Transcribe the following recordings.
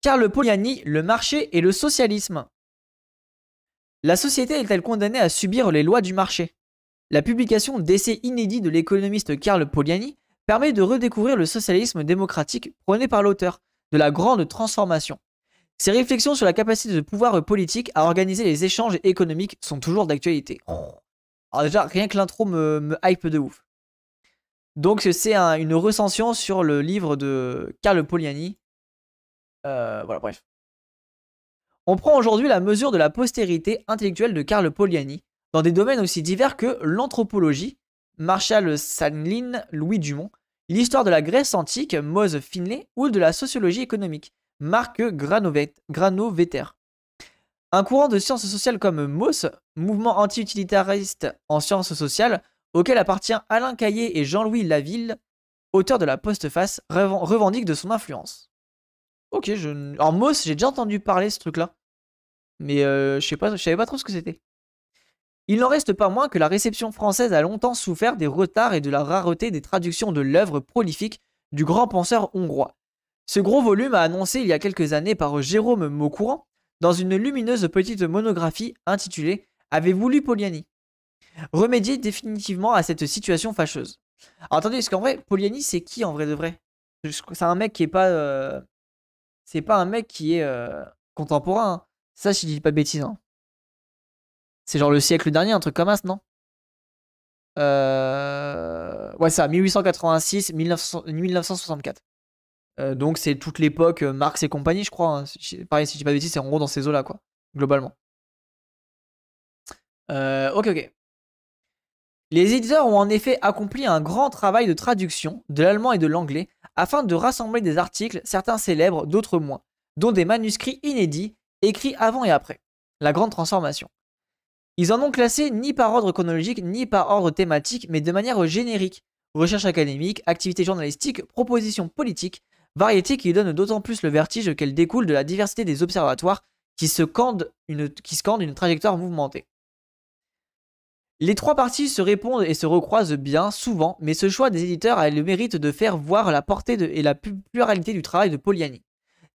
Karl Poliani, le marché et le socialisme. La société est-elle condamnée à subir les lois du marché La publication d'essais inédits de l'économiste Karl Poliani permet de redécouvrir le socialisme démocratique prôné par l'auteur de la grande transformation. Ses réflexions sur la capacité de pouvoir politique à organiser les échanges économiques sont toujours d'actualité. Alors déjà, rien que l'intro me, hype de ouf. Donc c'est une recension sur le livre de Karl Poliani, euh, On prend aujourd'hui la mesure de la postérité intellectuelle de Karl Poliani dans des domaines aussi divers que l'anthropologie, Marshall Sandlin, Louis Dumont, l'histoire de la Grèce antique, Mose Finlay, ou de la sociologie économique, Marc Granovetter. Un courant de sciences sociales comme Moss, mouvement anti-utilitariste en sciences sociales, auquel appartient Alain Caillé et Jean-Louis Laville, auteur de la postface, revendique de son influence. Ok, je... en Moss, j'ai déjà entendu parler ce truc-là. Mais euh, je savais pas trop ce que c'était. Il n'en reste pas moins que la réception française a longtemps souffert des retards et de la rareté des traductions de l'œuvre prolifique du grand penseur hongrois. Ce gros volume a annoncé il y a quelques années par Jérôme Maucourant dans une lumineuse petite monographie intitulée Avez-vous lu Poliani Remédier définitivement à cette situation fâcheuse. Alors, attendez, ce qu'en vrai, Poliani, c'est qui en vrai de vrai C'est un mec qui est pas. Euh, c'est pas un mec qui est euh, contemporain. Hein. Ça, si je dis pas de bêtises. Hein. C'est genre le siècle dernier, un truc comme ça, non euh, Ouais, ça, 1886, 1964. Euh, donc, c'est toute l'époque Marx et compagnie, je crois. Hein. Pareil, si je dis pas de c'est en gros dans ces eaux-là, quoi. Globalement. ok, ok. Les éditeurs ont en effet accompli un grand travail de traduction de l'allemand et de l'anglais afin de rassembler des articles, certains célèbres, d'autres moins, dont des manuscrits inédits, écrits avant et après. La grande transformation. Ils en ont classé ni par ordre chronologique ni par ordre thématique, mais de manière générique. Recherche académique, activité journalistique, propositions politiques, variété qui donne d'autant plus le vertige qu'elle découle de la diversité des observatoires qui, se une, qui une trajectoire mouvementée. Les trois parties se répondent et se recroisent bien souvent, mais ce choix des éditeurs a le mérite de faire voir la portée et la pluralité du travail de Poliani.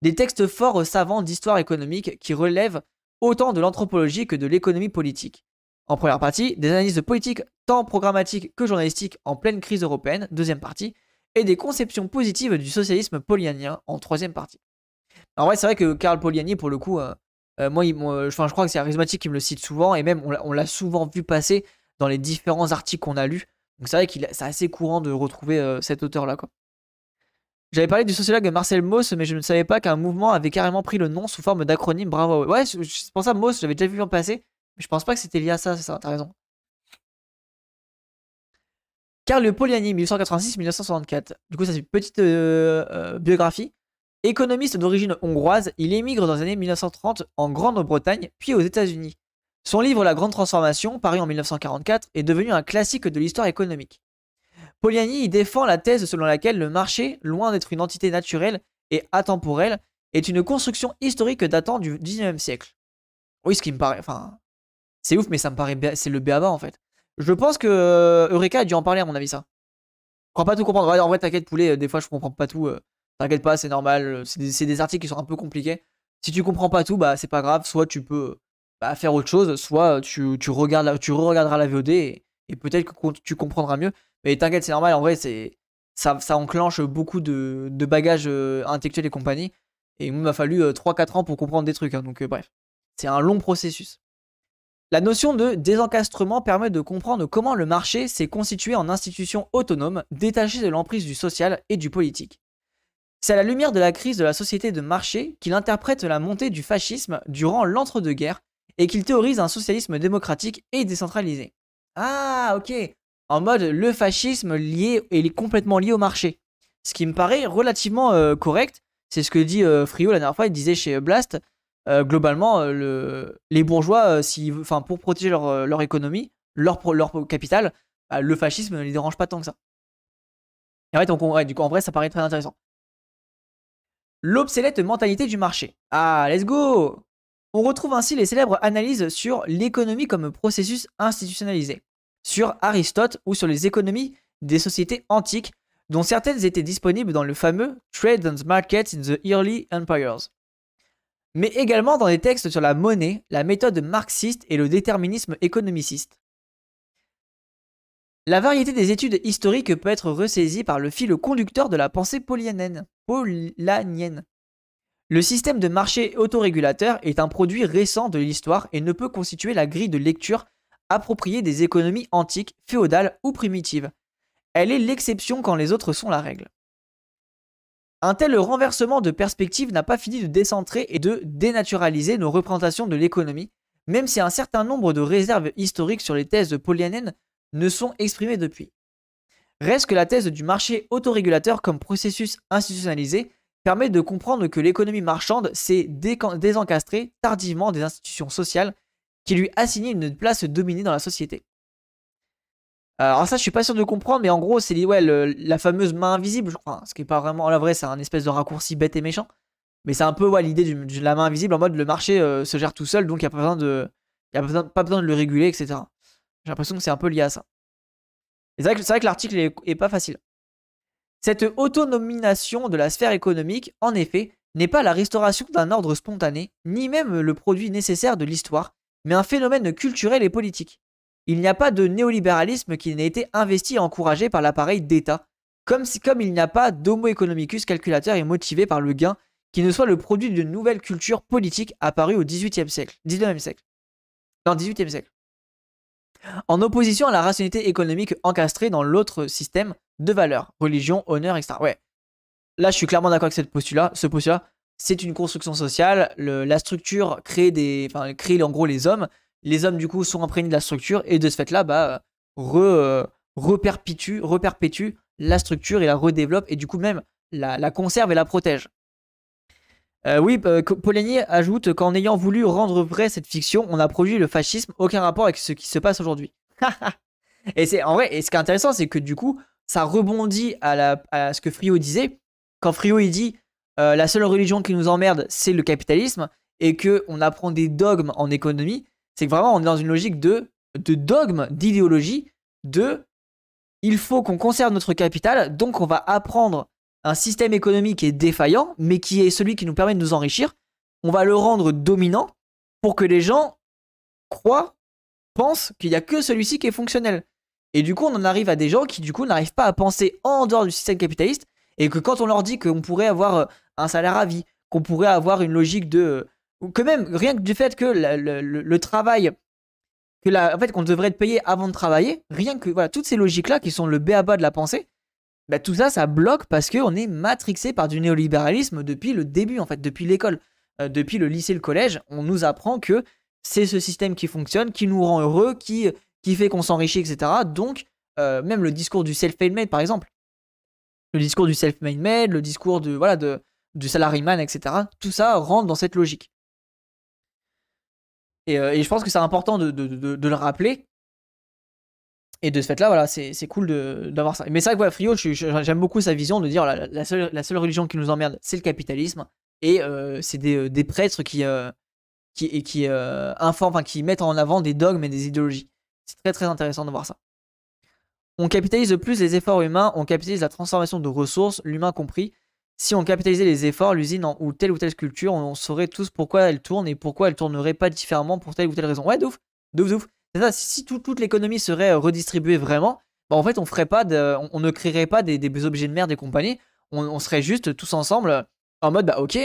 Des textes forts savants d'histoire économique qui relèvent autant de l'anthropologie que de l'économie politique. En première partie, des analyses de politique tant programmatiques que journalistiques en pleine crise européenne, deuxième partie, et des conceptions positives du socialisme polianien en troisième partie. En vrai, c'est vrai que Karl Poliani, pour le coup, euh, euh, moi, euh, je, crois que c'est Arismatique qui me le cite souvent, et même on l'a souvent vu passer dans les différents articles qu'on a lus. Donc c'est vrai que c'est assez courant de retrouver euh, cet auteur-là. Quoi. J'avais parlé du sociologue Marcel Mauss, mais je ne savais pas qu'un mouvement avait carrément pris le nom sous forme d'acronyme Bravo. Ouais, c'est pour ça Mauss, j'avais déjà vu en passer, mais je pense pas que c'était lié à ça, c'est ça, t'as raison. Carl Poliani, 1886-1964. Du coup, ça c'est une petite biographie. Économiste d'origine hongroise, il émigre dans les années 1930 en Grande-Bretagne, puis aux États-Unis. Son livre La Grande Transformation, paru en 1944, est devenu un classique de l'histoire économique. Poliani y défend la thèse selon laquelle le marché, loin d'être une entité naturelle et atemporelle, est une construction historique datant du 19e siècle. Oui, ce qui me paraît. Enfin. C'est ouf, mais ça me paraît. C'est le béaba en fait. Je pense que euh, Eureka a dû en parler, à mon avis, ça. Je crois pas tout comprendre. en vrai, t'inquiète, poulet, euh, des fois je comprends pas tout. Euh. T'inquiète pas, c'est normal. Euh, c'est des, articles qui sont un peu compliqués. Si tu comprends pas tout, bah c'est pas grave. Soit tu peux bah, faire autre chose, soit tu, regardes, tu re regarderas la VOD et, peut-être que tu comprendras mieux. Mais t'inquiète, c'est normal. En vrai, c'est ça, enclenche beaucoup de, bagages euh, intellectuels et compagnie. Et il m'a fallu 3-4 euh, ans pour comprendre des trucs. Hein. donc bref, c'est un long processus. La notion de désencastrement permet de comprendre comment le marché s'est constitué en institution autonome, détachée de l'emprise du social et du politique. C'est à la lumière de la crise de la société de marché qu'il interprète la montée du fascisme durant l'entre-deux-guerres et qu'il théorise un socialisme démocratique et décentralisé. Ah, ok. En mode le fascisme lié, est complètement lié au marché. Ce qui me paraît relativement euh, correct. C'est ce que dit euh, Frio la dernière fois. Il disait chez Blast, euh, globalement, les bourgeois, pour protéger leur, économie, leur, capital, bah, le fascisme ne les dérange pas tant que ça. du en vrai, ça paraît très intéressant l'obsolète mentalité du marché. Ah, let's go On retrouve ainsi les célèbres analyses sur l'économie comme processus institutionnalisé, sur Aristote ou sur les économies des sociétés antiques, dont certaines étaient disponibles dans le fameux Trade and Market in the Early Empires, mais également dans des textes sur la monnaie, la méthode marxiste et le déterminisme économiciste. La variété des études historiques peut être ressaisie par le fil conducteur de la pensée polyanène polanienne. Le système de marché autorégulateur est un produit récent de l'histoire et ne peut constituer la grille de lecture appropriée des économies antiques, féodales ou primitives. Elle est l'exception quand les autres sont la règle. Un tel renversement de perspective n'a pas fini de décentrer et de dénaturaliser nos représentations de l'économie, même si un certain nombre de réserves historiques sur les thèses de polianiennes ne sont exprimées depuis. Reste que la thèse du marché autorégulateur comme processus institutionnalisé permet de comprendre que l'économie marchande s'est désencastrée tardivement des institutions sociales qui lui assignaient une place dominée dans la société. Alors ça, je suis pas sûr de comprendre, mais en gros, c'est ouais, la fameuse main invisible, je crois. Ce qui est pas vraiment la vraie, c'est un espèce de raccourci bête et méchant. Mais c'est un peu ouais, l'idée de la main invisible en mode le marché euh, se gère tout seul, donc il n'y a, besoin, de, a pas besoin de le réguler, etc. J'ai l'impression que c'est un peu lié à ça. C'est vrai que, l'article n'est pas facile. Cette autonomination de la sphère économique, en effet, n'est pas la restauration d'un ordre spontané, ni même le produit nécessaire de l'histoire, mais un phénomène culturel et politique. Il n'y a pas de néolibéralisme qui n'ait été investi et encouragé par l'appareil d'État, comme, si, comme il n'y a pas d'homo economicus calculateur et motivé par le gain qui ne soit le produit d'une nouvelle culture politique apparue au XVIIIe siècle, 19e siècle. Non, 18e siècle en opposition à la rationalité économique encastrée dans l'autre système de valeurs, religion, honneur, etc. Ouais. Là, je suis clairement d'accord avec cette postulat, ce postulat. C'est une construction sociale. la structure crée, des, enfin, en gros les hommes. Les hommes, du coup, sont imprégnés de la structure et de ce fait-là, bah, euh, reperpétue, la structure et la redéveloppe et du coup, même la, la conserve et la protège. Euh, oui, euh, Poligny ajoute qu'en ayant voulu rendre vraie cette fiction, on a produit le fascisme, aucun rapport avec ce qui se passe aujourd'hui. et c'est en vrai, et ce qui est intéressant, c'est que du coup, ça rebondit à, la, à ce que Frio disait. Quand Frio il dit euh, la seule religion qui nous emmerde, c'est le capitalisme, et que on apprend des dogmes en économie, c'est que vraiment on est dans une logique de, de dogme, d'idéologie, de il faut qu'on conserve notre capital, donc on va apprendre un système économique est défaillant, mais qui est celui qui nous permet de nous enrichir, on va le rendre dominant pour que les gens croient, pensent qu'il n'y a que celui-ci qui est fonctionnel. Et du coup, on en arrive à des gens qui, du coup, n'arrivent pas à penser en dehors du système capitaliste, et que quand on leur dit qu'on pourrait avoir euh, un salaire à vie, qu'on pourrait avoir une logique de... Euh, que même, rien que du fait que le, travail, que la, en fait, qu'on devrait être payé avant de travailler, rien que, voilà, toutes ces logiques-là qui sont le b à de la pensée, bah, tout ça, ça bloque parce qu'on est matrixé par du néolibéralisme depuis le début, en fait, depuis l'école. Euh, depuis le lycée, le collège, on nous apprend que c'est ce système qui fonctionne, qui nous rend heureux, qui, qui fait qu'on s'enrichit, etc. Donc, euh, même le discours du self-made par exemple, le discours du self-made made le discours de, voilà, de, du etc., tout ça rentre dans cette logique. Et, euh, je pense que c'est important de, le rappeler et de ce fait-là, voilà, c'est cool d'avoir ça. Mais c'est vrai que Frio, j'aime beaucoup sa vision de dire la, la, seule, la seule religion qui nous emmerde, c'est le capitalisme. Et euh, c'est des, euh, des, prêtres qui, euh, qui, et qui, euh, qui mettent en avant des dogmes et des idéologies. C'est très très intéressant de voir ça. On capitalise de plus les efforts humains, on capitalise la transformation de ressources, l'humain compris. Si on capitalisait les efforts, l'usine ou telle ou telle culture, on, saurait tous pourquoi elle tourne et pourquoi elle tournerait pas différemment pour telle ou telle raison. Ouais, douf Douf, douf si toute l'économie serait euh, redistribuée vraiment, bah, en fait, on ne créerait pas des, objets de merde des compagnies On, serait juste tous ensemble euh, en mode, bah ok,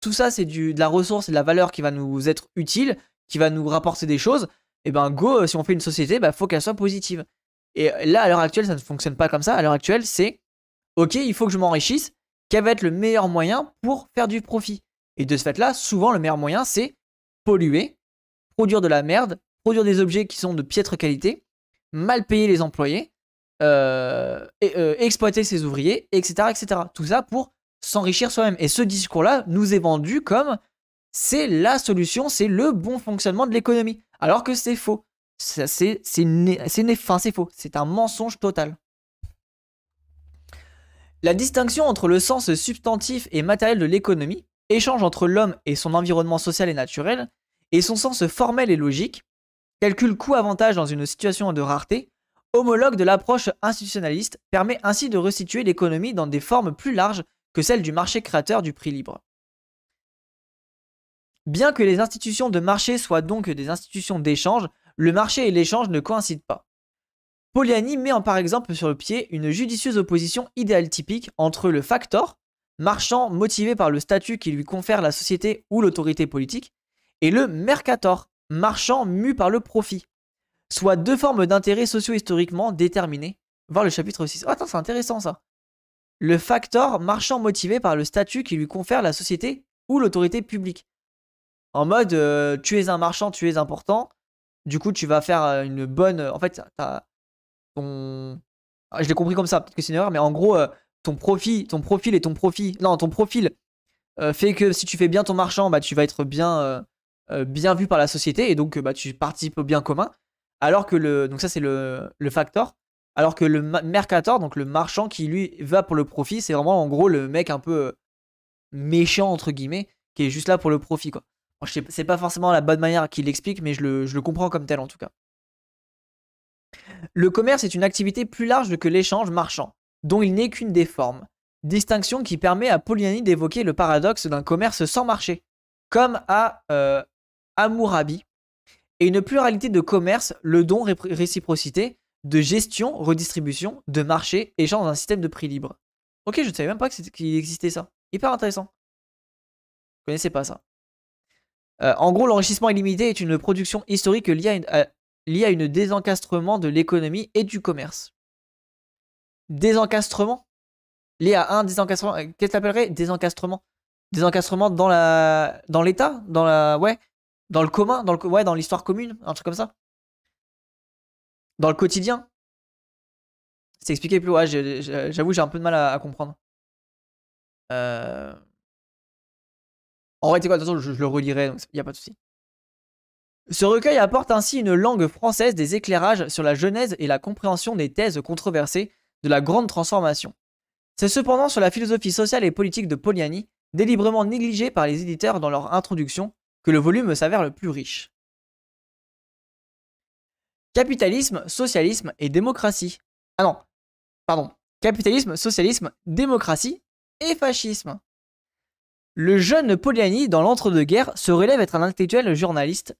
tout ça, c'est du, de la ressource et de la valeur qui va nous être utile, qui va nous rapporter des choses. Et ben go, euh, si on fait une société, bah faut qu'elle soit positive. Et là, à l'heure actuelle, ça ne fonctionne pas comme ça. À l'heure actuelle, c'est ok, il faut que je m'enrichisse. Quel va être le meilleur moyen pour faire du profit Et de ce fait-là, souvent, le meilleur moyen, c'est polluer, produire de la merde, produire des objets qui sont de piètre qualité, mal payer les employés, euh, euh, exploiter ses ouvriers, etc., etc. Tout ça pour s'enrichir soi-même. Et ce discours-là nous est vendu comme c'est la solution, c'est le bon fonctionnement de l'économie, alors que c'est faux. C'est faux, c'est un mensonge total. La distinction entre le sens substantif et matériel de l'économie, échange entre l'homme et son environnement social et naturel, et son sens formel et logique, Calcul coût-avantage dans une situation de rareté, homologue de l'approche institutionnaliste, permet ainsi de restituer l'économie dans des formes plus larges que celles du marché créateur du prix libre. Bien que les institutions de marché soient donc des institutions d'échange, le marché et l'échange ne coïncident pas. Poliani met en par exemple sur le pied une judicieuse opposition idéale typique entre le factor, marchand motivé par le statut qui lui confère la société ou l'autorité politique, et le mercator, Marchand mu par le profit, soit deux formes d'intérêt socio-historiquement déterminés Voir le chapitre 6. attends, c'est intéressant ça. Le facteur marchand motivé par le statut qui lui confère la société ou l'autorité publique. En mode, euh, tu es un marchand, tu es important. Du coup, tu vas faire euh, une bonne. Euh, en fait, ton. Ah, je l'ai compris comme ça, peut-être que c'est une erreur, mais en gros, ton profit, ton profil et ton profit. Non, ton profil fait que si tu fais bien ton marchand, bah, tu vas être bien euh, bien vu par la société et donc euh, bah, tu participes au bien commun. Alors que le. Donc, ça, c'est le, le factor. Alors que le mercator, donc le marchand qui lui va pour le profit, c'est vraiment en gros le mec un peu euh, méchant, entre guillemets, qui est juste là pour le profit, quoi. c'est pas forcément la bonne manière qu'il l'explique, mais je le, comprends comme tel en tout cas. Le commerce est une activité plus large que l'échange marchand, dont il n'est qu'une des formes. Distinction qui permet à Poliani d'évoquer le paradoxe d'un commerce sans marché, comme à Amourabi et une pluralité de commerce, le don, réciprocité, de gestion, redistribution, de marché, échange un système de prix libre. Ok, je ne savais même pas qu'il existait ça. Hyper intéressant. Je ne connaissais pas ça. Euh, en gros, l'enrichissement illimité est une production historique liée à, une, euh, à une désencastrement de l'économie et du commerce. Désencastrement Lié à un désencastrement. Euh, qu'est-ce que appellerais Désencastrement Désencastrement dans la dans l'État dans la... Ouais, dans le commun, dans ouais, dans l'histoire commune, un truc comme ça. Dans le quotidien. C'est expliqué plus Ouais, J'avoue, j'ai un peu de mal à, comprendre. Euh... En vrai, c'est quoi, de toute façon, je, le relirai, donc il n'y a pas de souci. Ce recueil apporte ainsi une langue française des éclairages sur la genèse et la compréhension des thèses controversées de la grande transformation. C'est cependant sur la philosophie sociale et politique de Poliani, délibérément négligée par les éditeurs dans leur introduction, que le volume s'avère le plus riche. Capitalisme, socialisme et démocratie. Ah non, pardon. Capitalisme, socialisme, démocratie et fascisme. Le jeune Poliani, dans l'entre-deux-guerres, se relève être un intellectuel journaliste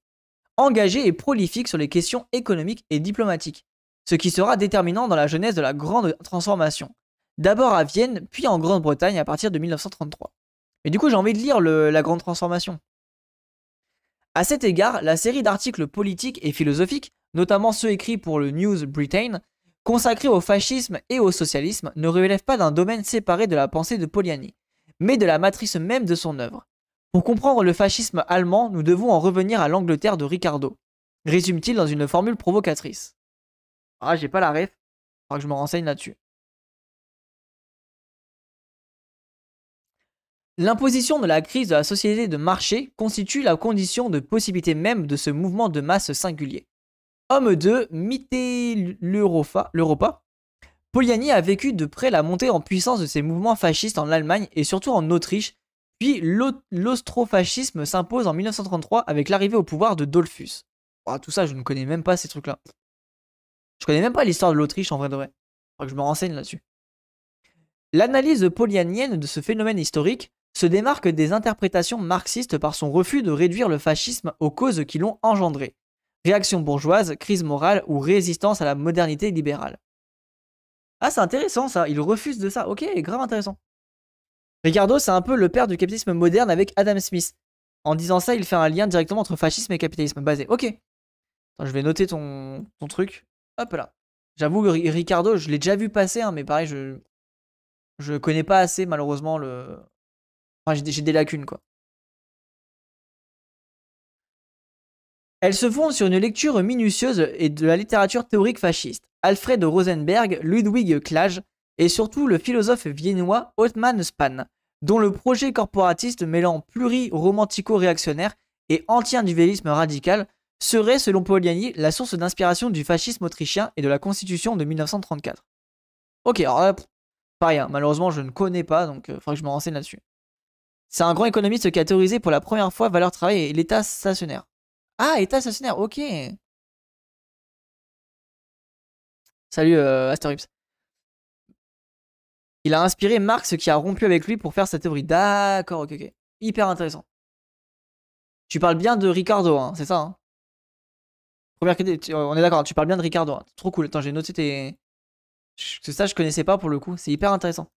engagé et prolifique sur les questions économiques et diplomatiques, ce qui sera déterminant dans la jeunesse de la grande transformation, d'abord à Vienne, puis en Grande-Bretagne à partir de 1933. Et du coup, j'ai envie de lire La Grande Transformation. À cet égard, la série d'articles politiques et philosophiques, notamment ceux écrits pour le News Britain, consacrés au fascisme et au socialisme, ne relèvent pas d'un domaine séparé de la pensée de Poliani, mais de la matrice même de son œuvre. Pour comprendre le fascisme allemand, nous devons en revenir à l'Angleterre de Ricardo, résume-t-il dans une formule provocatrice. Ah, j'ai pas la ref, faudra que je me renseigne là-dessus. L'imposition de la crise de la société de marché constitue la condition de possibilité même de ce mouvement de masse singulier. Homme de l'Europa, Poliani a vécu de près la montée en puissance de ces mouvements fascistes en Allemagne et surtout en Autriche, puis l'austrofascisme s'impose en 1933 avec l'arrivée au pouvoir de Dollfus. tout ça, je ne connais même pas ces trucs-là. Je connais même pas l'histoire de l'Autriche en vrai de vrai. crois que je me renseigne là-dessus. L'analyse polianienne de ce phénomène historique se démarque des interprétations marxistes par son refus de réduire le fascisme aux causes qui l'ont engendré réaction bourgeoise, crise morale ou résistance à la modernité libérale. Ah, c'est intéressant ça, il refuse de ça, ok, grave intéressant. Ricardo, c'est un peu le père du capitalisme moderne avec Adam Smith. En disant ça, il fait un lien directement entre fascisme et capitalisme basé. Ok. je vais noter ton, ton truc. Hop là. J'avoue, que Ricardo, je l'ai déjà vu passer, hein, mais pareil, je je connais pas assez malheureusement le, Enfin, j'ai des, lacunes, quoi. Elle se fonde sur une lecture minutieuse et de la littérature théorique fasciste. Alfred Rosenberg, Ludwig Klage et surtout le philosophe viennois Otman Spahn, dont le projet corporatiste mêlant pluri-romantico-réactionnaire et anti-individualisme radical serait, selon Poliani, la source d'inspiration du fascisme autrichien et de la constitution de 1934. Ok, alors pas rien, malheureusement je ne connais pas, donc il euh, faudrait que je me renseigne là-dessus. C'est un grand économiste qui a théorisé pour la première fois valeur travail et l'état stationnaire. Ah, état stationnaire, ok. Salut euh, Asterix. Il a inspiré Marx qui a rompu avec lui pour faire sa théorie. D'accord, ok, ok. Hyper intéressant. Tu parles bien de Ricardo, hein, c'est ça hein. on est d'accord, tu parles bien de Ricardo. Hein. Trop cool. Attends, j'ai noté tes. C'est Ça, je connaissais pas pour le coup. C'est hyper intéressant.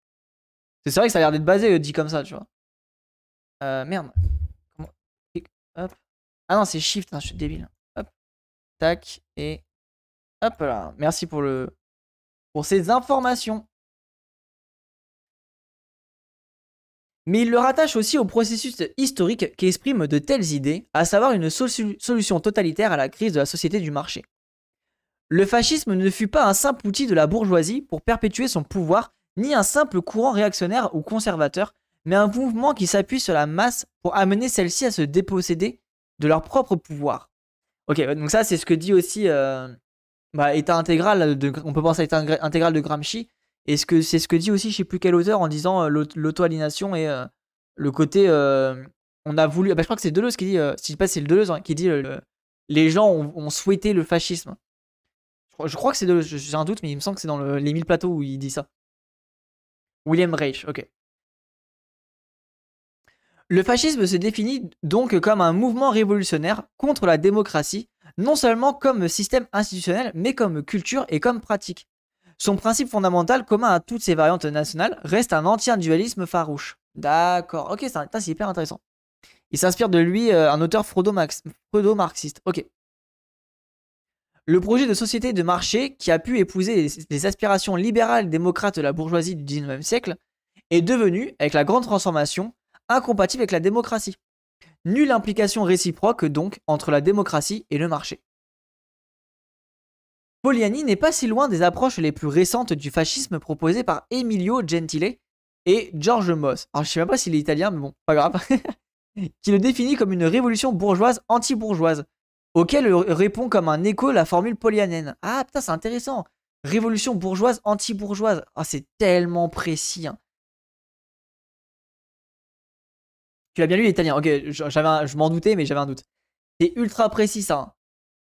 C'est vrai que ça a l'air d'être basé, euh, dit comme ça, tu vois. Euh, merde. Hop. Ah non, c'est Shift, hein, je suis débile. Hop. Tac. Et hop là. Merci pour le pour ces informations. Mais il le rattache aussi au processus historique qui exprime de telles idées, à savoir une solution totalitaire à la crise de la société du marché. Le fascisme ne fut pas un simple outil de la bourgeoisie pour perpétuer son pouvoir, ni un simple courant réactionnaire ou conservateur mais un mouvement qui s'appuie sur la masse pour amener celle-ci à se déposséder de leur propre pouvoir. Ok, donc ça c'est ce que dit aussi euh, bah, état intégral, de, on peut penser à état intégral de Gramsci, et ce que, c'est ce que dit aussi je sais plus quel auteur en disant euh, l'auto-aliénation et euh, le côté euh, on a voulu, bah, je crois que c'est Deleuze qui dit, si je pas c'est Deleuze hein, qui dit le, les gens ont, souhaité le fascisme. Je crois, que c'est Deleuze, j'ai un doute mais il me semble que c'est dans les mille plateaux où il dit ça. William Reich, ok. Le fascisme se définit donc comme un mouvement révolutionnaire contre la démocratie, non seulement comme système institutionnel, mais comme culture et comme pratique. Son principe fondamental commun à toutes ses variantes nationales reste un anti dualisme farouche. D'accord, ok, c'est hyper intéressant. Il s'inspire de lui euh, un auteur frodo marxiste Ok. Le projet de société de marché qui a pu épouser les aspirations libérales démocrates de la bourgeoisie du 19e siècle est devenu, avec la grande transformation, incompatible avec la démocratie. Nulle implication réciproque donc entre la démocratie et le marché. Poliani n'est pas si loin des approches les plus récentes du fascisme proposées par Emilio Gentile et George Moss. Alors je sais même pas s'il est italien, mais bon, pas grave. qui le définit comme une révolution bourgeoise anti-bourgeoise, auquel répond comme un écho la formule polianienne. Ah putain, c'est intéressant. Révolution bourgeoise anti-bourgeoise. Ah, c'est tellement précis. Hein. Tu l'as bien lu l'italien. Ok, je m'en doutais, mais j'avais un doute. C'est ultra précis ça. Hein.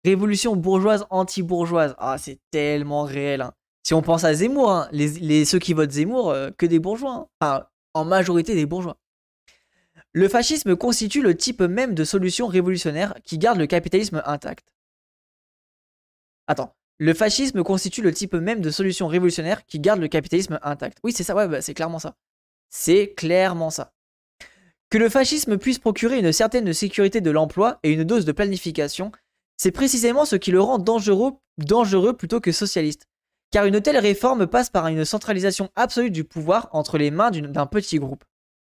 Révolution bourgeoise, anti-bourgeoise. Ah, c'est tellement réel. Hein. Si on pense à Zemmour, hein, ceux qui votent Zemmour, euh, que des bourgeois. Enfin, en majorité des bourgeois. Le fascisme constitue le type même de solution révolutionnaire qui garde le capitalisme intact. Attends. Le fascisme constitue le type même de solution révolutionnaire qui garde le capitalisme intact. Oui, c'est ça, ouais, bah, c'est clairement ça. C'est clairement ça. Que le fascisme puisse procurer une certaine sécurité de l'emploi et une dose de planification, c'est précisément ce qui le rend dangereux, plutôt que socialiste. Car une telle réforme passe par une centralisation absolue du pouvoir entre les mains d'un petit groupe.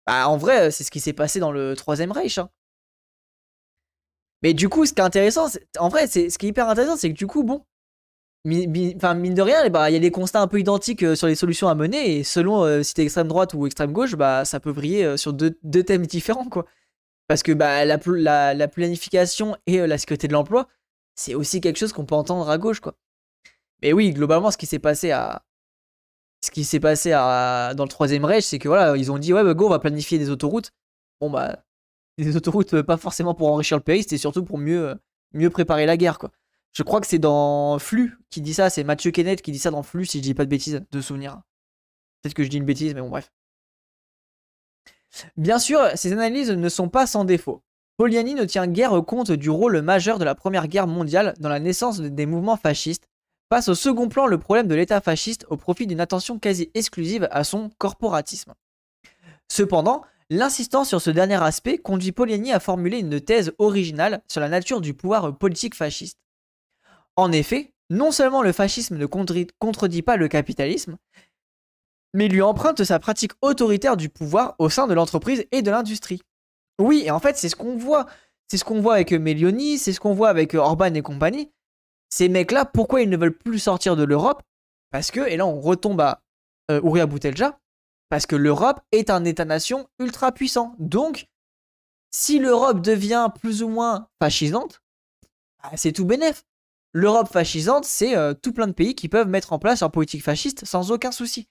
Bah, en vrai, euh, c'est ce qui s'est passé dans le Troisième Reich. Hein. Mais du coup, ce qui est intéressant, en vrai, c'est ce qui est hyper intéressant, c'est que du coup, bon, Enfin, mine de rien, bah, il y a des constats un peu identiques euh, sur les solutions à mener, et selon euh, si t'es extrême droite ou extrême gauche, bah, ça peut briller euh, sur deux, thèmes différents, quoi. Parce que bah, la, planification et la sécurité de l'emploi, c'est aussi quelque chose qu'on peut entendre à gauche, quoi. Mais oui, globalement, ce qui s'est passé à, ce qui s'est passé à, dans le troisième Reich, c'est que voilà, ils ont dit ouais, bah, go, on va planifier des autoroutes. Bon bah, des autoroutes pas forcément pour enrichir le pays, c'était surtout pour mieux, mieux préparer la guerre quoi. Je crois que c'est dans Flux qui dit ça, c'est Mathieu Kenneth qui dit ça dans Flux, si je dis pas de bêtises, de souvenir. Peut-être que je dis une bêtise, mais bon, bref. Bien sûr, ces analyses ne sont pas sans défaut. Poliani ne tient guère compte du rôle majeur de la Première Guerre mondiale dans la naissance des mouvements fascistes, passe au second plan le problème de l'État fasciste au profit d'une attention quasi exclusive à son corporatisme. Cependant, L'insistance sur ce dernier aspect conduit Poliani à formuler une thèse originale sur la nature du pouvoir politique fasciste. En effet, non seulement le fascisme ne contredit pas le capitalisme, mais lui emprunte sa pratique autoritaire du pouvoir au sein de l'entreprise et de l'industrie. Oui, et en fait, c'est ce qu'on voit. C'est ce qu'on voit avec Melioni, c'est ce qu'on voit avec euh, Orban et compagnie. Ces mecs-là, pourquoi ils ne veulent plus sortir de l'Europe Parce que, et là on retombe à euh, Boutelja, parce que l'Europe est un État-nation ultra puissant. Donc, si l'Europe devient plus ou moins fascisante, bah, c'est tout bénef l'Europe fascisante, c'est euh, tout plein de pays qui peuvent mettre en place leur politique fasciste sans aucun souci.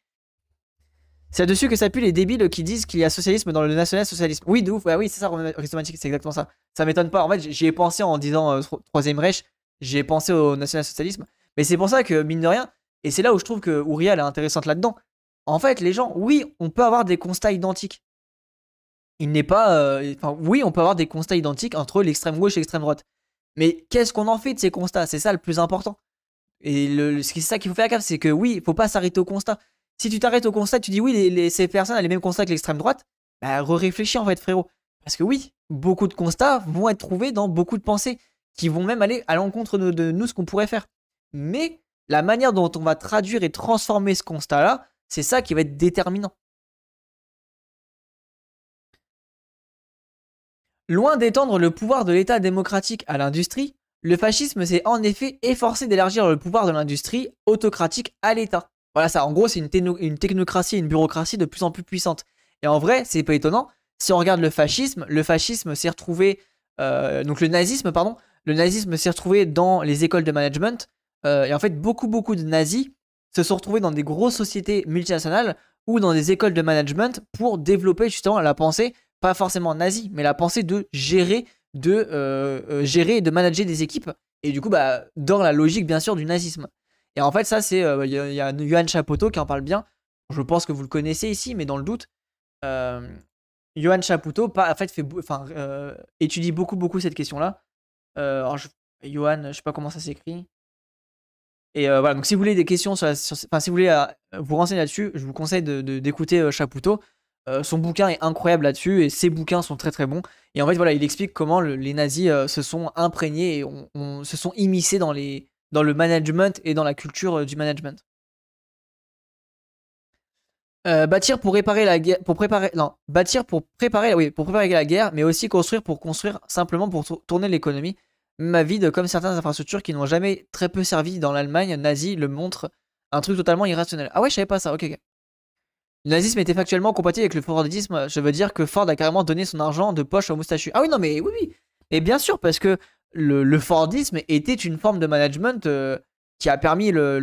C'est là-dessus que s'appuient les débiles qui disent qu'il y a socialisme dans le national-socialisme. Oui, de ah oui, c'est ça, c'est exactement ça. Ça m'étonne pas. En fait, j'y ai pensé en disant euh, Troisième Reich, j'ai pensé au national-socialisme. Mais c'est pour ça que, mine de rien, et c'est là où je trouve que Uriel est intéressante là-dedans. En fait, les gens, oui, on peut avoir des constats identiques. Il n'est pas. Euh, enfin, oui, on peut avoir des constats identiques entre l'extrême gauche et l'extrême droite. Mais qu'est-ce qu'on en fait de ces constats C'est ça le plus important. Et le, c'est ça qu'il faut faire gaffe, c'est que oui, il faut pas s'arrêter au constat. Si tu t'arrêtes au constat, tu dis oui, ces personnes ont les mêmes constats que l'extrême droite, bah réfléchis en fait, frérot. Parce que oui, beaucoup de constats vont être trouvés dans beaucoup de pensées qui vont même aller à l'encontre de nous ce qu'on pourrait faire. Mais la manière dont on va traduire et transformer ce constat-là, c'est ça qui va être déterminant. Loin d'étendre le pouvoir de l'État démocratique à l'industrie, le fascisme s'est en effet efforcé d'élargir le pouvoir de l'industrie autocratique à l'État. Voilà ça, en gros c'est une, une technocratie, une bureaucratie de plus en plus puissante. Et en vrai, c'est pas étonnant, si on regarde le fascisme, le fascisme s'est retrouvé, euh, donc le nazisme, pardon, le nazisme s'est retrouvé dans les écoles de management, euh, et en fait beaucoup beaucoup de nazis se sont retrouvés dans des grosses sociétés multinationales ou dans des écoles de management pour développer justement la pensée pas forcément nazi, mais la pensée de gérer, de euh, euh, gérer et de manager des équipes. Et du coup, bah, dans la logique, bien sûr, du nazisme. Et en fait, ça, c'est. Euh, bah, il y, a Johan Chapoteau qui en parle bien. Je pense que vous le connaissez ici, mais dans le doute, euh, Johan Chapoteau en fait, fait, enfin, étudie beaucoup, beaucoup cette question-là. Je, Johan, je sais pas comment ça s'écrit. Et voilà, donc si vous voulez des questions, sur, enfin, si vous voulez vous renseigner là-dessus, je vous conseille d'écouter de, d'écouter euh, son bouquin est incroyable là-dessus et ses bouquins sont très très bons. Et en fait, voilà, il explique comment les nazis euh, se sont imprégnés et on, se sont immiscés dans, les, dans le management et dans la culture euh, du management. bâtir pour réparer la guerre, pour préparer, non, bâtir pour préparer, oui, pour préparer la guerre, mais aussi construire pour construire simplement pour tourner l'économie. Ma de comme certaines infrastructures qui n'ont jamais très peu servi dans l'Allemagne nazie, le montre un truc totalement irrationnel. Ah ouais, je savais pas ça. Ok. Le nazisme était factuellement compatible avec le fordisme. Je veux dire que Ford a carrément donné son argent de poche au moustachu. Ah oui, non, mais oui, oui. Et bien sûr, parce que le, fordisme était une forme de management euh, qui a permis le,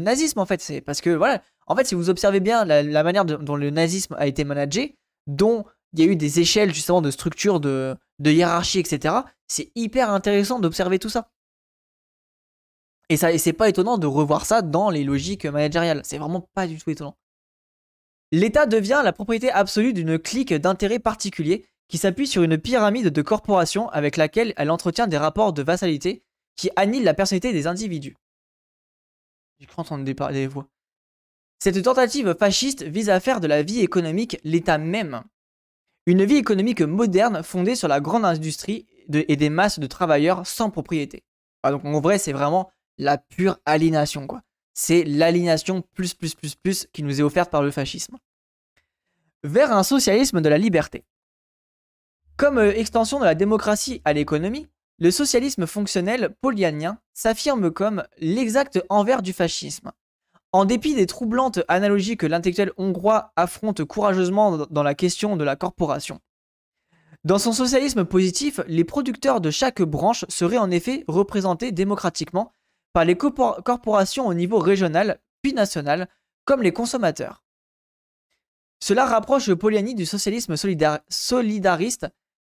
nazisme, en fait. C'est parce que, voilà, en fait, si vous observez bien la, manière dont le nazisme a été managé, dont il y a eu des échelles, justement, de structure, de, de hiérarchie, etc., c'est hyper intéressant d'observer tout ça. Et, ça, et c'est pas étonnant de revoir ça dans les logiques managériales. C'est vraiment pas du tout étonnant. L'État devient la propriété absolue d'une clique d'intérêts particuliers qui s'appuie sur une pyramide de corporations avec laquelle elle entretient des rapports de vassalité qui annihilent la personnalité des individus. J'ai cru entendre des, voix. Cette tentative fasciste vise à faire de la vie économique l'État même. Une vie économique moderne fondée sur la grande industrie et des masses de travailleurs sans propriété. Ah, donc en vrai, c'est vraiment la pure aliénation, quoi. C'est l'alignation plus, plus, plus, plus qui nous est offerte par le fascisme. Vers un socialisme de la liberté. Comme euh, extension de la démocratie à l'économie, le socialisme fonctionnel polyanien s'affirme comme l'exact envers du fascisme. En dépit des troublantes analogies que l'intellectuel hongrois affronte courageusement dans la question de la corporation. Dans son socialisme positif, les producteurs de chaque branche seraient en effet représentés démocratiquement par les corporations au niveau régional puis national, comme les consommateurs. Cela rapproche Poliani du socialisme solidariste,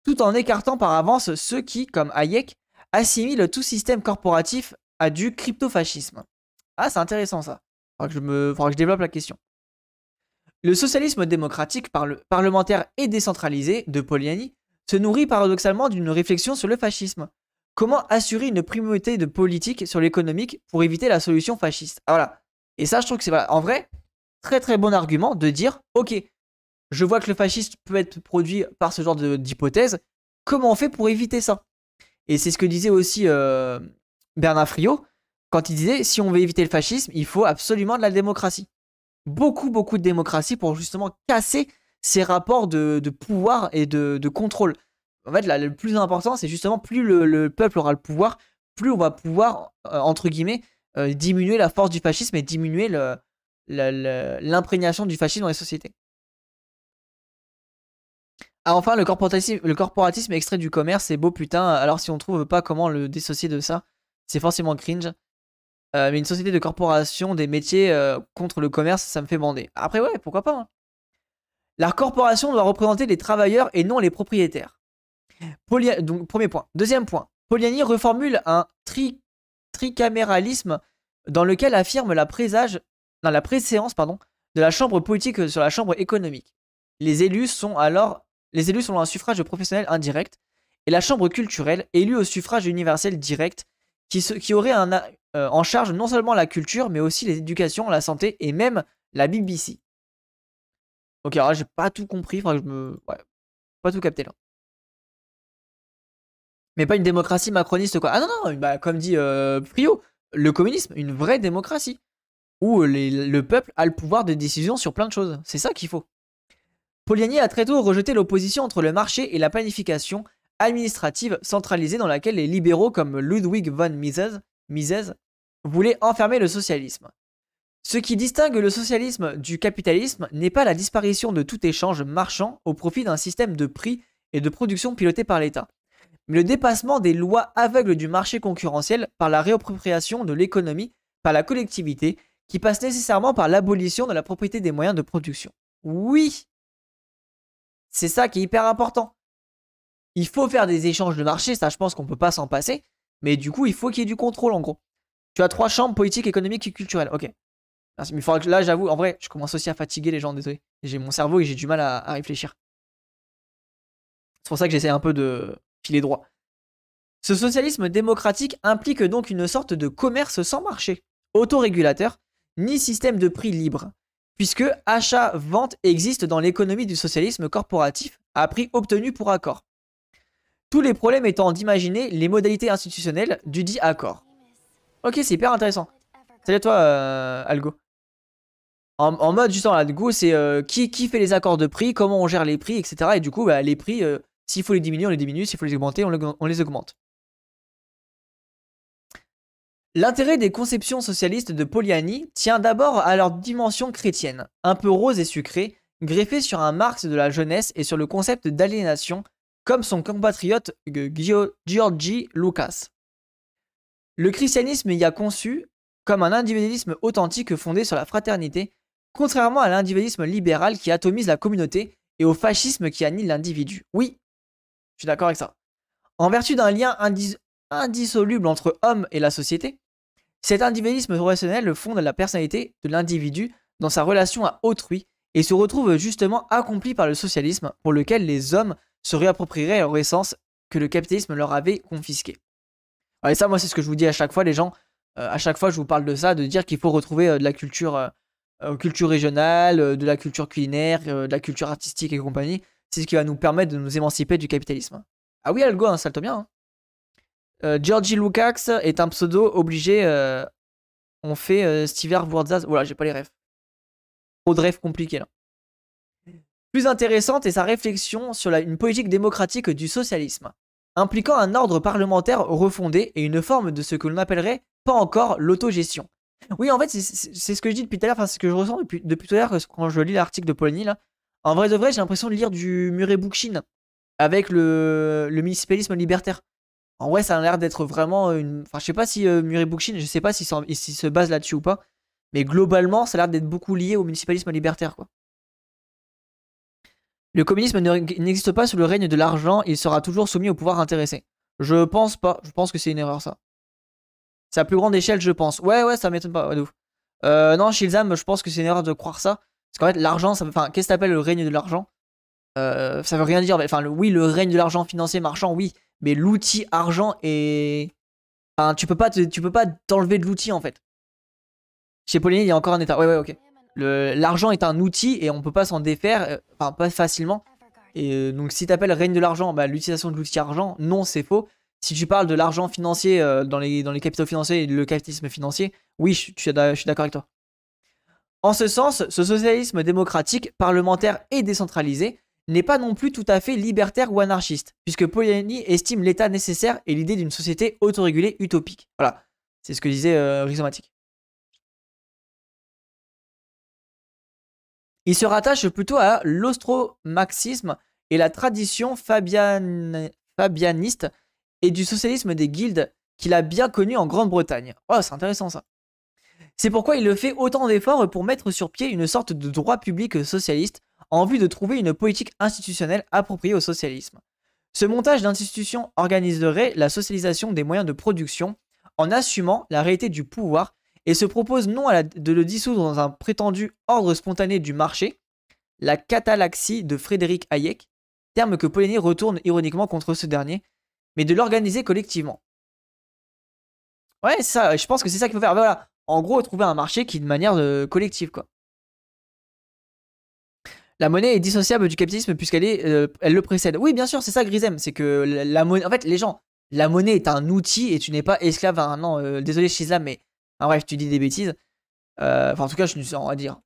tout en écartant par avance ceux qui, comme Hayek, assimilent tout système corporatif à du crypto-fascisme. Ah, c'est intéressant ça. je me... Faudra que je développe la question. Le socialisme démocratique parlementaire et décentralisé de Poliani se nourrit paradoxalement d'une réflexion sur le fascisme, Comment assurer une primauté de politique sur l'économique pour éviter la solution fasciste Et ça, je trouve que c'est en vrai très très bon argument de dire ok, je vois que le fascisme peut être produit par ce genre d'hypothèse. Comment on fait pour éviter ça Et c'est ce que disait aussi euh, Bernard Friot quand il disait si on veut éviter le fascisme, il faut absolument de la démocratie. Beaucoup beaucoup de démocratie pour justement casser ces rapports de, pouvoir et de contrôle en fait, le plus important, c'est justement plus le, peuple aura le pouvoir, plus on va pouvoir, euh, entre guillemets, euh, diminuer la force du fascisme et diminuer l'imprégnation du fascisme dans les sociétés. Ah, enfin, le corporatisme, extrait du commerce, c'est beau putain. Alors, si on trouve pas comment le dissocier de ça, c'est forcément cringe. Euh, mais une société de corporation, des métiers contre le commerce, ça me fait bander. Après, ouais, pourquoi pas. Hein. La corporation doit représenter les travailleurs et non les propriétaires. Donc, premier point. Deuxième point. Poliani reformule un tricaméralisme dans lequel affirme la présage, la préséance, pardon, de la chambre politique sur la chambre économique. Les élus sont alors, les élus sont un suffrage professionnel indirect et la chambre culturelle élue au suffrage universel direct, qui, qui aurait un, euh, en charge non seulement la culture, mais aussi l'éducation, la santé et même la BBC. Ok, alors j'ai pas tout compris, faudrait je me. Ouais, pas tout capté là mais pas une démocratie macroniste quoi. Ah non, non, bah, comme dit Frio, euh, le communisme, une vraie démocratie, où le peuple a le pouvoir de décision sur plein de choses. C'est ça qu'il faut. Poliani a très tôt rejeté l'opposition entre le marché et la planification administrative centralisée dans laquelle les libéraux comme Ludwig von Mises voulaient enfermer le socialisme. Ce qui distingue le socialisme du capitalisme n'est pas la disparition de tout échange marchand au profit d'un système de prix et de production piloté par l'État, mais le dépassement des lois aveugles du marché concurrentiel par la réappropriation de l'économie par la collectivité, qui passe nécessairement par l'abolition de la propriété des moyens de production. Oui C'est ça qui est hyper important. Il faut faire des échanges de marché, ça je pense qu'on ne peut pas s'en passer, mais du coup il faut qu'il y ait du contrôle en gros. Tu as trois chambres, politique, économique et culturelle, ok. là j'avoue, en vrai, je commence aussi à fatiguer les gens, désolé. J'ai mon cerveau et j'ai du mal à réfléchir. C'est pour ça que j'essaie un peu de, filet droit. Ce socialisme démocratique implique donc une sorte de commerce sans marché, autorégulateur, ni système de prix libre, puisque achat-vente existe dans l'économie du socialisme corporatif à prix obtenu pour accord. Tous les problèmes étant d'imaginer les modalités institutionnelles du dit accord. Ok, c'est hyper intéressant. Salut à toi, euh, Algo. En, mode, justement, Algo, c'est euh, qui, qui fait les accords de prix, comment on gère les prix, etc. Et du coup, bah, les prix, euh, s'il faut les diminuer, on les diminue. S'il faut les augmenter, on les augmente. L'intérêt des conceptions socialistes de Poliani tient d'abord à leur dimension chrétienne, un peu rose et sucrée, greffée sur un Marx de la jeunesse et sur le concept d'aliénation, comme son compatriote Giorgi Lucas. Le christianisme y a conçu comme un individualisme authentique fondé sur la fraternité, contrairement à l'individualisme libéral qui atomise la communauté et au fascisme qui annihile l'individu. Oui, je suis d'accord avec ça. En vertu d'un lien indissoluble entre homme et la société, cet individualisme relationnel fonde la personnalité de l'individu dans sa relation à autrui et se retrouve justement accompli par le socialisme pour lequel les hommes se réapproprieraient leur essence que le capitalisme leur avait confisqué. Et ça, moi, c'est ce que je vous dis à chaque fois, les gens. Euh, à chaque fois, je vous parle de ça, de dire qu'il faut retrouver euh, de la culture, euh, culture régionale, de la culture culinaire, de la culture artistique et compagnie. C'est ce qui va nous permettre de nous émanciper du capitalisme. Ah oui, Algo, hein, ça le bien. Hein. Euh, Georgie Lukacs est un pseudo obligé. Euh, on fait Stiver euh, Wurtzaz. Voilà, j'ai pas les refs. Trop de rêves compliqués là. Plus intéressante est sa réflexion sur une politique démocratique du socialisme, impliquant un ordre parlementaire refondé et une forme de ce que l'on appellerait pas encore l'autogestion. Oui, en fait, c'est ce que je dis depuis tout à l'heure, enfin, ce que je ressens depuis, tout à l'heure quand je lis l'article de Polanyi, là. En vrai de vrai, j'ai l'impression de lire du Murray Bookchin avec le, municipalisme libertaire. En vrai, ça a l'air d'être vraiment une. Enfin, je sais pas si euh, Murray Bookchin, je sais pas s'il se base là-dessus ou pas, mais globalement, ça a l'air d'être beaucoup lié au municipalisme libertaire, quoi. Le communisme n'existe pas sous le règne de l'argent, il sera toujours soumis au pouvoir intéressé. Je pense pas, je pense que c'est une erreur ça. C'est à plus grande échelle, je pense. Ouais, ouais, ça m'étonne pas, euh, non, Shilzam, je pense que c'est une erreur de croire ça. Parce qu'en fait, l'argent, ça enfin, qu'est-ce que t'appelles le règne de l'argent euh, Ça veut rien dire. Enfin, oui, le règne de l'argent financier marchand, oui, mais l'outil argent est. Enfin, tu peux pas, tu peux pas t'enlever de l'outil en fait. Chez Pauline, il y a encore un état. Ouais, ouais, ok. L'argent est un outil et on peut pas s'en défaire, euh, enfin pas facilement. Et euh, donc si t'appelles règne de l'argent, bah, l'utilisation de l'outil argent, non, c'est faux. Si tu parles de l'argent financier dans, les, dans les capitaux financiers et le capitalisme financier, oui, je suis d'accord avec toi. En ce sens, ce socialisme démocratique, parlementaire et décentralisé n'est pas non plus tout à fait libertaire ou anarchiste, puisque Polanyi estime l'État nécessaire et l'idée d'une société autorégulée utopique. Voilà, c'est ce que disait euh, Il se rattache plutôt à l'ostromaxisme et la tradition fabianiste et du socialisme des guildes qu'il a bien connu en Grande-Bretagne. Oh, c'est intéressant ça. C'est pourquoi il le fait autant d'efforts pour mettre sur pied une sorte de droit public socialiste en vue de trouver une politique institutionnelle appropriée au socialisme. Ce montage d'institutions organiserait la socialisation des moyens de production en assumant la réalité du pouvoir et se propose non de le dissoudre dans un prétendu ordre spontané du marché, la catalaxie de Frédéric Hayek, terme que Poligny retourne ironiquement contre ce dernier, mais de l'organiser collectivement. Ouais, ça, je pense que c'est ça qu'il faut faire. Voilà, en gros, trouver un marché qui est de manière euh, collective, quoi. La monnaie est dissociable du capitalisme puisqu'elle est, euh, elle le précède. Oui, bien sûr, c'est ça Grisem, c'est que la, monnaie, en fait, les gens, la monnaie est un outil et tu n'es pas esclave à un an. Euh, désolé, Shizam, mais en bref, tu dis des bêtises. Enfin, en tout cas, je suis, on va dire,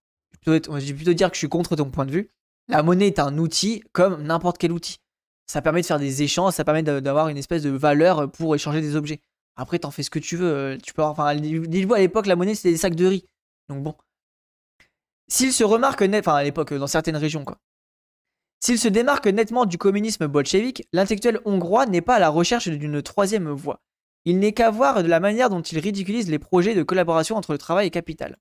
je vais plutôt dire que je suis contre ton point de vue. La monnaie est un outil comme n'importe quel outil. Ça permet de faire des échanges, ça permet d'avoir une espèce de valeur pour échanger des objets. Après, t'en fais ce que tu veux. Euh, tu peux avoir, enfin, à l'époque, la monnaie c'était des sacs de riz. Donc bon. S'il se remarque enfin à l'époque, euh, dans certaines régions quoi. S'il se démarque nettement du communisme bolchevique, l'intellectuel hongrois n'est pas à la recherche d'une troisième voie. Il n'est qu'à voir de la manière dont il ridiculise les projets de collaboration entre le travail et capital.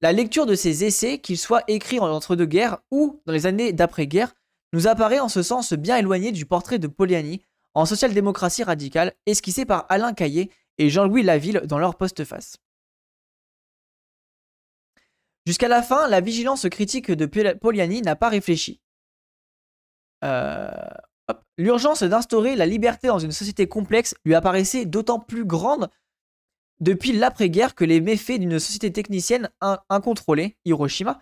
La lecture de ses essais, qu'ils soient écrits en entre-deux-guerres ou dans les années d'après-guerre, nous apparaît en ce sens bien éloigné du portrait de Poliani, en social-démocratie radicale, esquissée par Alain Caillé et Jean-Louis Laville dans leur postface. Jusqu'à la fin, la vigilance critique de Poliani n'a pas réfléchi. Euh, L'urgence d'instaurer la liberté dans une société complexe lui apparaissait d'autant plus grande depuis l'après-guerre que les méfaits d'une société technicienne incontrôlée, Hiroshima,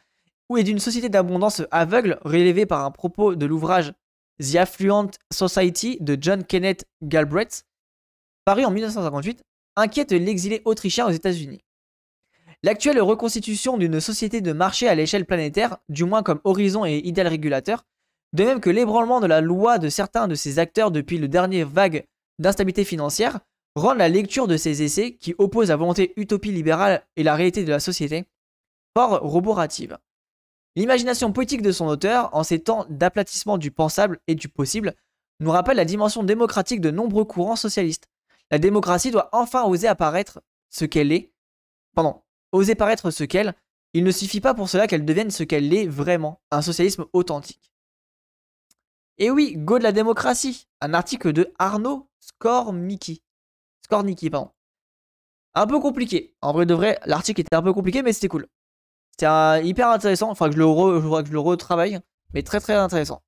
ou d'une société d'abondance aveugle, rélevée par un propos de l'ouvrage The Affluent Society de John Kenneth Galbraith, paru en 1958, inquiète l'exilé autrichien aux États-Unis. L'actuelle reconstitution d'une société de marché à l'échelle planétaire, du moins comme horizon et idéal régulateur, de même que l'ébranlement de la loi de certains de ses acteurs depuis le dernier vague d'instabilité financière, rend la lecture de ces essais, qui opposent la volonté utopie libérale et la réalité de la société, fort roborative. L'imagination poétique de son auteur, en ces temps d'aplatissement du pensable et du possible, nous rappelle la dimension démocratique de nombreux courants socialistes. La démocratie doit enfin oser apparaître ce qu'elle est. Pardon, oser paraître ce qu'elle. Il ne suffit pas pour cela qu'elle devienne ce qu'elle est vraiment, un socialisme authentique. Et oui, go de la démocratie, un article de Arnaud score pardon. Un peu compliqué. En vrai de vrai, l'article était un peu compliqué, mais c'était cool. C'est hyper intéressant. il je le, faudra que je le retravaille, mais très très intéressant.